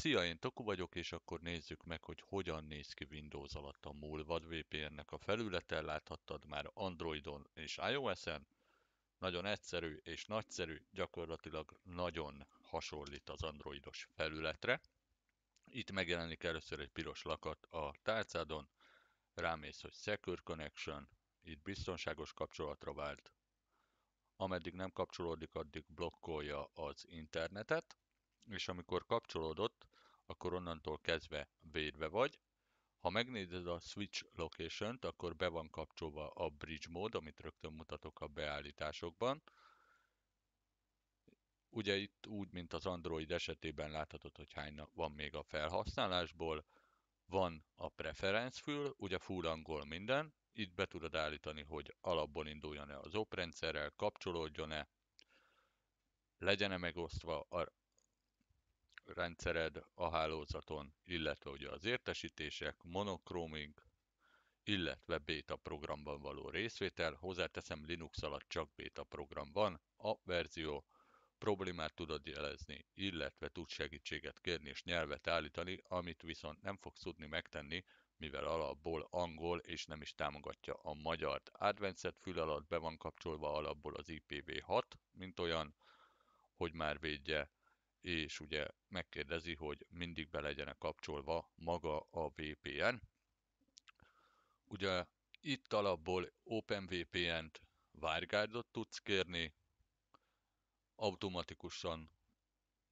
Szia, én Toku vagyok, és akkor nézzük meg, hogy hogyan néz ki Windows alatt a Mulvad VPN-nek a felülete. Láthattad már Androidon és iOS-en. Nagyon egyszerű és nagyszerű, gyakorlatilag nagyon hasonlít az androidos felületre. Itt megjelenik először egy piros lakat a tárcádon, rámész, hogy Secure Connection, itt biztonságos kapcsolatra vált, ameddig nem kapcsolódik, addig blokkolja az internetet, és amikor kapcsolódott, akkor onnantól kezdve védve vagy. Ha megnézed a Switch Location-t, akkor be van kapcsolva a Bridge mód, amit rögtön mutatok a beállításokban. Ugye itt úgy, mint az Android esetében láthatod, hogy hány van még a felhasználásból, van a preference fül, ugye full angol minden, itt be tudod állítani, hogy alapból induljon-e az rendszerrel, kapcsolódjon-e, legyen-e megosztva a rendszered a hálózaton, illetve ugye az értesítések, monochroming, illetve beta programban való részvétel. Hozzáteszem, Linux alatt csak beta program van, a verzió problémát tudod jelezni, illetve tud segítséget kérni és nyelvet állítani, amit viszont nem fogsz tudni megtenni, mivel alapból angol és nem is támogatja a magyart. Advanced fül alatt be van kapcsolva alapból az IPv6, mint olyan, hogy már védje és ugye megkérdezi, hogy mindig be legyen kapcsolva maga a VPN. Ugye itt alapból OpenVPN-t WireGuard-ot tudsz kérni, automatikusan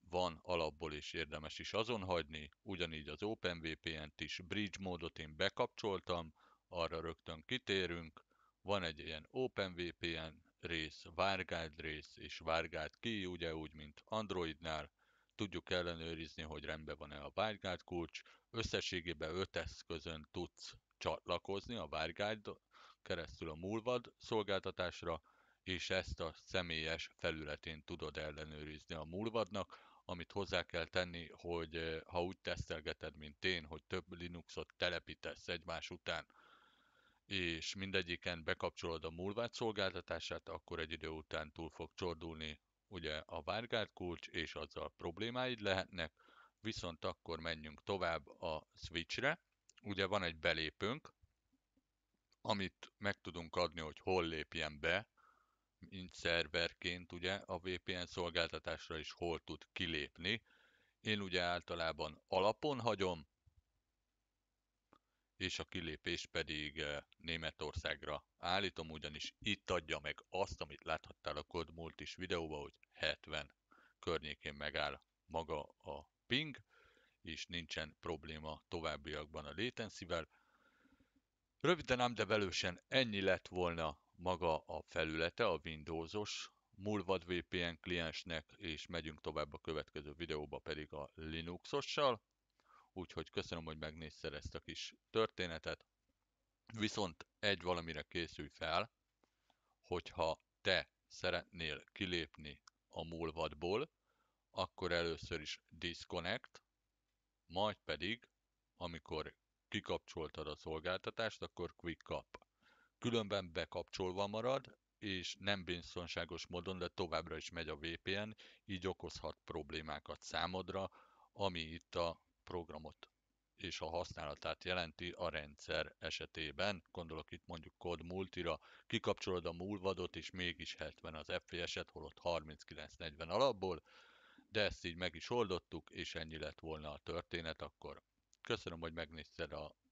van alapból és érdemes is azon hagyni, ugyanígy az OpenVPN-t is, bridge módot én bekapcsoltam, arra rögtön kitérünk, van egy ilyen OpenVPN rész, Vargát rész és Vargát ki, ugye úgy, mint Androidnál, tudjuk ellenőrizni, hogy rendben van-e a Vargát kulcs, összességében 5 eszközön tudsz csatlakozni a Vargát keresztül a Mulvad szolgáltatásra, és ezt a személyes felületén tudod ellenőrizni a Mulvadnak, amit hozzá kell tenni, hogy eh, ha úgy tesztelgeted, mint én, hogy több Linuxot telepítesz egymás után, és mindegyiken bekapcsolod a múlvád szolgáltatását, akkor egy idő után túl fog csordulni ugye a Vargard kulcs, és azzal problémáid lehetnek, viszont akkor menjünk tovább a Switchre. Ugye van egy belépőnk, amit meg tudunk adni, hogy hol lépjen be, mint szerverként ugye a VPN szolgáltatásra is hol tud kilépni. Én ugye általában alapon hagyom, és a kilépés pedig eh, Németországra. Állítom ugyanis itt adja meg azt, amit láthattál a kod múlt is videóban, hogy 70 környékén megáll maga a ping, és nincsen probléma továbbiakban a latency-vel. Röviden ám, de velősen ennyi lett volna maga a felülete, a Windowsos Mulvad VPN kliensnek, és megyünk tovább a következő videóba pedig a Linuxossal úgyhogy köszönöm, hogy megnézted ezt a kis történetet. Viszont egy valamire készülj fel, hogyha te szeretnél kilépni a múlvadból, akkor először is disconnect, majd pedig, amikor kikapcsoltad a szolgáltatást, akkor quick up. Különben bekapcsolva marad, és nem biztonságos módon, de továbbra is megy a VPN, így okozhat problémákat számodra, ami itt a programot és a használatát jelenti a rendszer esetében. Gondolok itt mondjuk kod multira, kikapcsolod a múlvadot, és mégis 70 az FPS-et, holott 39-40 alapból, de ezt így meg is oldottuk, és ennyi lett volna a történet akkor. Köszönöm, hogy megnézted a